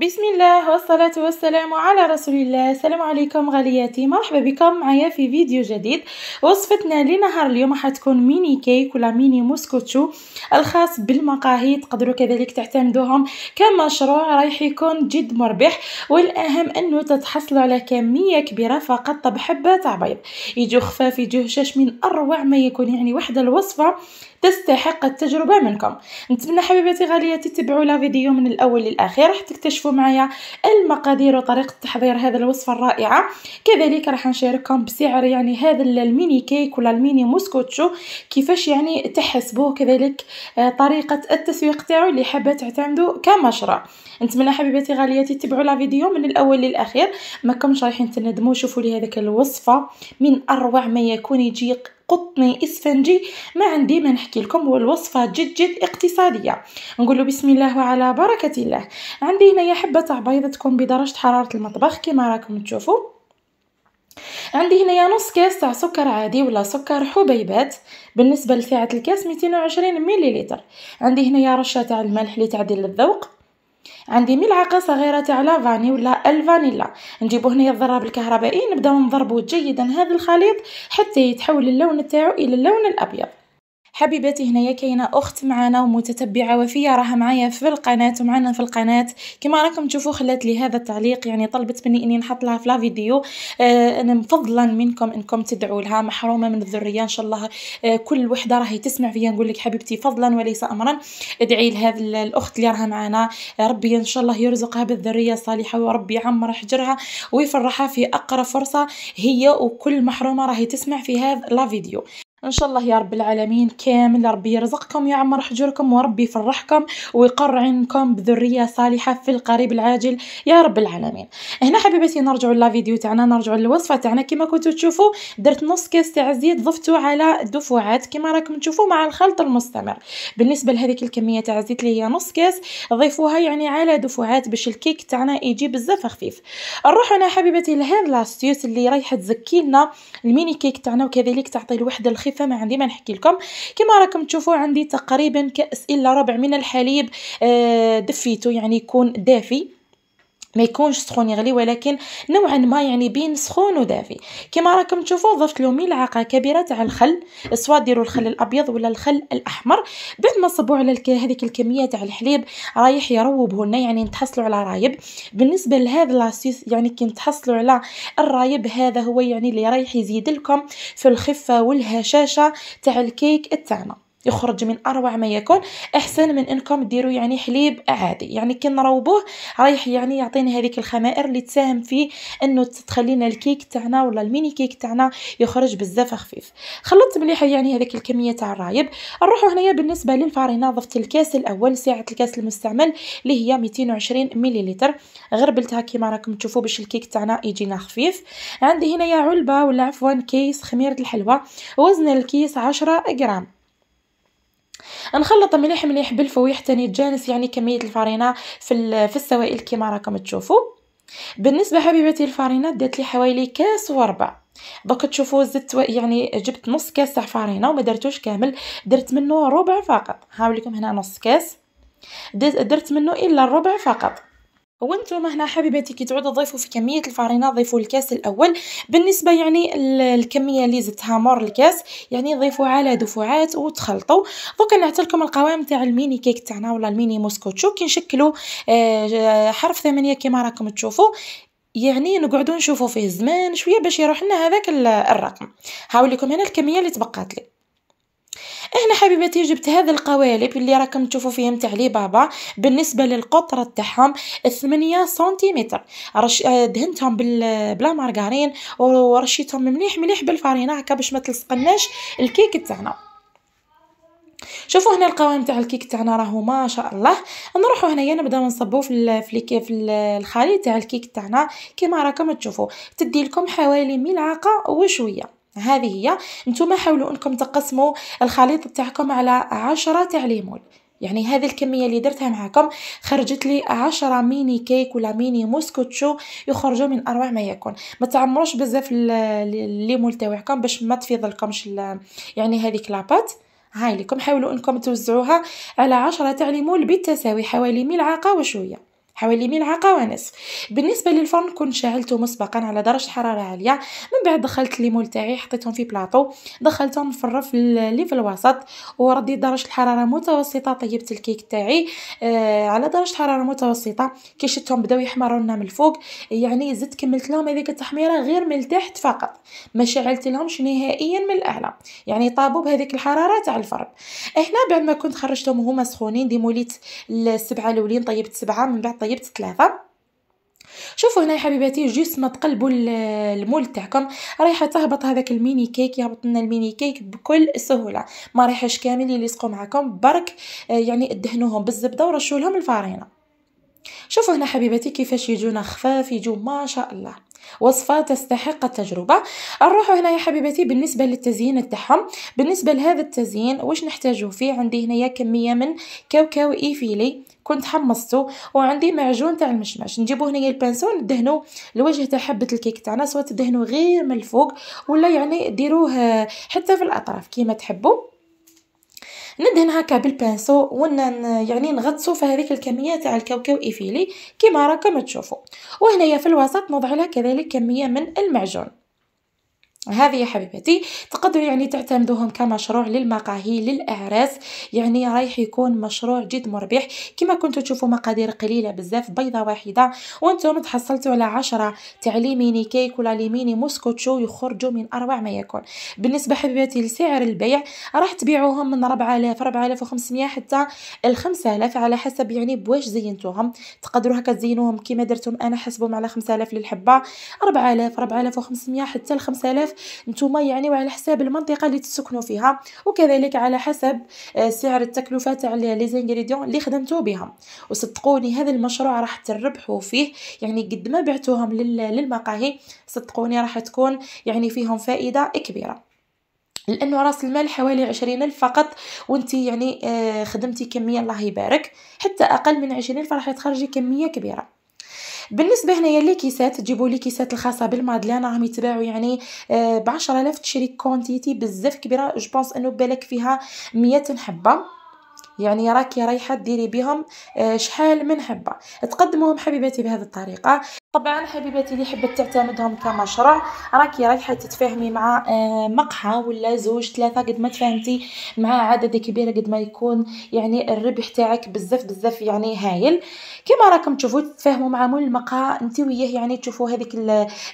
بسم الله والصلاة والسلام على رسول الله السلام عليكم غالياتي مرحبا بكم معايا في فيديو جديد وصفتنا لنهار اليوم حتكون ميني كيك ولا ميني موسكوتشو الخاص بالمقاهي تقدروا كذلك تعتمدوهم كمشروع رايح يكون جد مربح والأهم أنه تتحصلوا على كمية كبيرة فقط بحبة تاع بيض يجوا خفاف يجو هشاش من أروع ما يكون يعني وحدة الوصفة تستحق التجربه منكم نتمنى حبيباتي غالياتي تتبعوا لا فيديو من الاول للاخير راح تكتشفوا معايا المقادير وطريقه تحضير هذا الوصفه الرائعه كذلك راح نشارككم بسعر يعني هذا الميني كيك ولا الميني موسكوتشو كيفاش يعني تحسبوه كذلك آه، طريقه التسويق تاعو اللي حابه تعتمدو كمشروع نتمنى حبيباتي غالياتي تتبعوا لا فيديو من الاول للاخير ماكمش رايحين تندموا شوفوا لي هذاك الوصفه من اروع ما يكون يجيق قطني اسفنجي ما عندي ما نحكي لكم والوصفه جد جد اقتصاديه نقولوا بسم الله وعلى بركه الله عندي هنايا حبه تاع بيض تكون بدرجه حراره المطبخ كما راكم تشوفوا عندي هنايا نص كاس تاع سكر عادي ولا سكر حبيبات بالنسبه لسعه الكاس 220 ملل عندي هنايا رشه تاع الملح لتعديل الذوق عندي ملعقه صغيره تاع لا ولا الفانيلا نجيبو هنايا الضراب الكهربائي نبداو نضربو جيدا هذا الخليط حتى يتحول اللون تاعو الى اللون الابيض حبيباتي هنايا كاينه اخت معانا ومتتبعه وفيه راها معايا في القناه ومعنا في القناه كما راكم تشوفوا خلات لي هذا التعليق يعني طلبت مني اني نحط لها في لا فيديو آه انا مفضلا منكم انكم تدعوا لها محرومه من الذريه ان شاء الله آه كل وحده راهي تسمع فيا نقول لك حبيبتي فضلا وليس امرا ادعي لهذه الاخت اللي راها معانا ربي ان شاء الله يرزقها بالذريه الصالحه وربي يعمر حجرها ويفرحها في اقرب فرصه هي وكل محرومه راهي تسمع في هذا لا فيديو ان شاء الله يا رب العالمين كامل ربي يرزقكم يعمر حجركم وربي يفرحكم ويقر عينكم بذريه صالحه في القريب العاجل يا رب العالمين هنا حبيباتي نرجعوا لا فيديو تاعنا نرجعوا للوصفه تاعنا كما كنتوا تشوفوا درت نص كاس تاع زيت ضفتو على الدفوعات كما راكم تشوفوا مع الخلط المستمر بالنسبه لهذيك الكميه تاع الزيت اللي هي نص كاس ضيفوها يعني على دفوعات باش الكيك تاعنا يجي بزاف خفيف نروحوا هنا حبيباتي لهذا لاستيوس اللي رايحه تزكي لنا الميني كيك تاعنا وكذلك تعطي الوحده الخير الخفه ما عندي ما نحكي لكم كما راكم تشوفوا عندي تقريبا كاس الا ربع من الحليب آه، دفيته يعني يكون دافي ما يكونش سخون يغلي ولكن نوعا ما يعني بين سخون ودافي كما راكم تشوفوا ضفت له ملعقه كبيره تاع الخل سواء ديروا الخل الابيض ولا الخل الاحمر بعد ما صبوا على هذيك الكميه تاع الحليب رايح يروبه لنا يعني نتحصلوا على رايب بالنسبه لهذا لاسيس يعني كي نتحصلوا على الرايب هذا هو يعني اللي رايح يزيد لكم في الخفه والهشاشه تاع الكيك تاعنا يخرج من اروع ما يكون احسن من انكم ديروا يعني حليب عادي يعني كي نروبوه رايح يعني يعطينا هذيك الخمائر اللي تساهم في انه تخلينا الكيك تاعنا ولا الميني كيك تاعنا يخرج بزاف خفيف خلطت مليح يعني هذيك الكميه تاع الرايب نروحوا هنايا بالنسبه للفارينه ضفت الكاس الاول سعه الكاس المستعمل اللي هي 220 مليلتر غربلتها كيما راكم تشوفوا باش الكيك تاعنا يجينا خفيف عندي هنايا علبه ولا عفوا كيس خميره الحلوى وزن الكيس 10 غرام نخلط مليح مليح بالفويح تاني تجانس يعني كميه الفرينه في في السوائل كما راكم تشوفوا بالنسبه حبيبتي الفرينه دات لي حوالي كاس وربع دوك تشوفوا زدت يعني جبت نص كاس تاع فرينه وما درتوش كامل درت منه ربع فقط هاوليكم هنا نص كاس درت منه الا الربع فقط وانتم هنا حبيباتي كي تعودوا تضيفوا في كميه الفرينه ضيفوا الكاس الاول بالنسبه يعني الكميه اللي زدتها مور الكاس يعني ضيفوا على دفعات وتخلطوا دوك نعطي لكم القوام تاع الميني كيك تاعنا ولا الميني موسكوتشو كي نشكلوا آه، آه، حرف ثمانية كما راكم تشوفوا يعني نقعدوا نشوفوا فيه زمان شويه باش يروح لنا هذاك الرقم هاوليكم هنا الكميه اللي تبقات لي هنا حبيباتي جبت هذا القوالب اللي راكم تشوفوا فيهم تاع لي بابا بالنسبه للقطر تاعهم 8 سنتيمتر رش... آه، دهنتهم بال... بلا مارغرين ورشيتهم مليح مليح بالفرينه هكا باش ما تلصقناش الكيك تاعنا شوفوا هنا القوام تاع الكيك تاعنا راهو ما شاء الله نروحوا هنايا نبداو نصبوه في في في الخليط تاع الكيك تاعنا كما راكم تشوفوا تدي لكم حوالي ملعقه وشويه هذه هي نتوما حاولوا انكم تقسموا الخليط تاعكم على عشرة تاع ليمون يعني هذه الكميه اللي درتها معكم خرجت لي عشرة ميني كيك ولا ميني موسكوتشو يخرجوا من اروع ما يكون ما تعمروش بزاف الليمون تاعكم باش ما تفيض لكمش يعني هذيك لاباط هاي لكم حاولوا انكم توزعوها على عشرة تاع ليمون بالتساوي حوالي ملعقه وشويه حوالي ملعقة ونصف بالنسبة للفرن كنت شعلته مسبقا على درجة حرارة عالية من بعد دخلت الليمون تاعي حطيتهم في بلاطو دخلتهم في الرف اللي في الوسط ورديت درجة الحرارة متوسطة طيبت الكيك تاعي آه على درجة حرارة متوسطة كي شفتهم بداو يحمروا لنا من الفوق يعني زدت كملت لهم هذيك التحميرة غير من التحت فقط ما شعلت لهمش نهائيا من الأعلى يعني طابوا بهذيك الحرارة تاع الفرن هنا بعد ما كنت خرجتهم هما سخونين ديموليت السبعة الاولين طيبت سبعة من بعد طيبت ثلاثه شوفوا هنا يا حبيباتي جوست ما تقلبوا المول تاعكم رايحه تهبط هذاك الميني كيك يهبط لنا الميني كيك بكل سهوله ما رايحش كامل يلصقوا معكم برك آه، يعني دهنوهم بالزبده ورشوا لهم الفارينه شوفوا هنا حبيباتي كيفاش يجونا خفاف يجو ما شاء الله وصفة تستحق التجربة نروحوا هنا يا حبيبتي بالنسبة للتزيين تاعهم بالنسبة لهذا التزيين واش نحتاجو فيه عندي هنايا كمية من كاوكاو ايفيلي كنت حمصته وعندي معجون تاع المشمش نجيبو هنايا البانسو ندهنو الوجه تاع حبة الكيك تاعنا سواء تدهنو غير من الفوق ولا يعني ديروه حتى في الاطراف كيما تحبوا ندهن هكا بالبانسو ونا يعني نغطسو في هذيك الكميه تاع الكاوكاو ايفيلي كيما راكم تشوفوا وهنايا في الوسط نوضع لها كذلك كميه من المعجون هذه يا حبيبتي تقدروا يعني تعتمدوهم كمشروع للمقاهي للاعراس يعني رايح يكون مشروع جد مربح كما كنتوا تشوفوا مقادير قليله بزاف بيضه واحده وانتم تحصلتوا على 10 تاع لي ميني كيك ولا لي ميني موسكوتشو يخرجوا من اروع ما يكون بالنسبه حبيبتي لسعر البيع راح تبيعوهم من 4000 4500 حتى ال 5000 على حسب يعني بواش زينتوهم تقدروا هكا تزينوهم كما درتهم انا حسبهم على 5000 للحبه 4000 4500 حتى ال 5000 نتوما يعني وعلى حساب المنطقه اللي تسكنوا فيها وكذلك على حسب آه، سعر التكلفه تاع لي زانغريديون اللي خدمتو بهم وصدقوني هذا المشروع راح تربحوا فيه يعني قد ما بعتوهم للمقاهي صدقوني راح تكون يعني فيهم فائده كبيره لانه راس المال حوالي عشرين الف فقط وانت يعني آه، خدمتي كميه الله يبارك حتى اقل من عشرين فراح تخرجي كميه كبيره بالنسبه هنايا لي كيسات تجيبوا لي كيسات الخاصه بالمادلان راهم يتباعوا يعني آه ب 10000 تشري كونتيتي بزاف كبيره جو بونس انه بالك فيها 100 حبه يعني راكي رايحه ديري بهم آه، شحال من حبه تقدموهم حبيباتي بهذه الطريقه طبعا حبيباتي اللي حبت تعتمدهم كمشروع راكي رايحه تتفاهمي مع آه، مقهى ولا زوج ثلاثه قد ما تفاهمتي مع عدد كبير قد ما يكون يعني الربح تاعك بزاف بزاف يعني هايل كما راكم تشوفوا تتفاهموا مع مول المقهى انت وياه يعني تشوفوا هذيك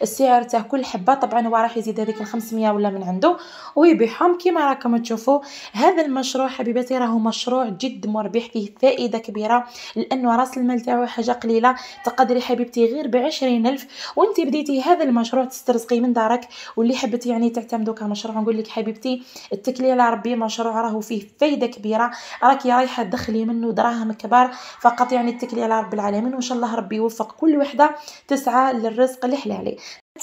السعر تاع كل حبه طبعا هو راح يزيد هذيك ال 500 ولا من عنده ويبيعهم كما راكم تشوفوا هذا المشروع حبيباتي راهو مشروع جد مربح فيه فائده كبيره لانه راس المال تاعو حاجه قليله تقدري حبيبتي غير عشرين ألف وانت بديتي هذا المشروع تسترزقي من دارك واللي حبتي يعني تعتمدو كمشروع نقول لك حبيبتي اتكلي على ربي مشروع راهو فيه فايدة كبيرة راكي رايحة تدخلي منه دراهم كبار فقط يعني اتكلي على رب العالمين وان شاء الله ربي يوفق كل وحدة تسعى للرزق الحلالي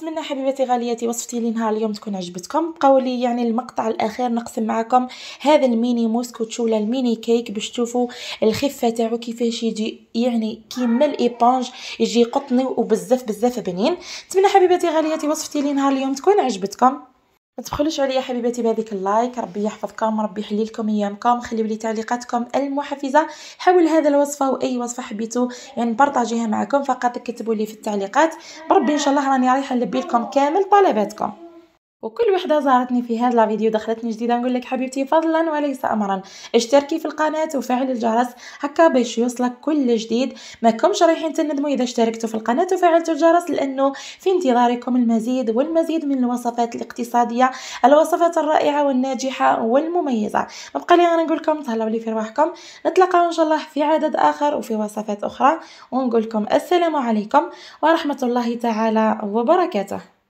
نتمنى حبيباتي غالياتي وصفتي لي نهار اليوم تكون عجبتكم بقاو لي يعني المقطع الاخير نقسم معكم هذا الميني موسكوت ولا الميني كيك باش تشوفوا الخفه تاعو كيفاش يجي يعني كيما الايبونج يجي قطني وبزاف بزاف بنين نتمنى حبيباتي غالياتي وصفتي لي نهار اليوم تكون عجبتكم تبخلوش عليا حبيباتي بهذيك اللايك ربي يحفظكم ربي يحلي لكم ايامكم خليو لي تعليقاتكم المحفزه حول هذا الوصفه واي وصفه حبيتو يعني نبارطاجيها معكم فقط كتبوا لي في التعليقات بربي ان شاء الله راني رايحه نلبي لكم كامل طلباتكم وكل وحده زارتني في هذا الفيديو دخلتني جديده نقول لك حبيبتي فضلا وليس امرا اشتركي في القناه وفعل الجرس هكا باش يوصلك كل جديد ما كومش رايحين تندموا اذا اشتركتوا في القناه وفعلتوا الجرس لانه في انتظاركم المزيد والمزيد من الوصفات الاقتصاديه الوصفات الرائعه والناجحه والمميزه بقى لي انا نقول لكم تهلاو لي في رواحكم نتلاقاو ان شاء الله في عدد اخر وفي وصفات اخرى ونقول لكم السلام عليكم ورحمه الله تعالى وبركاته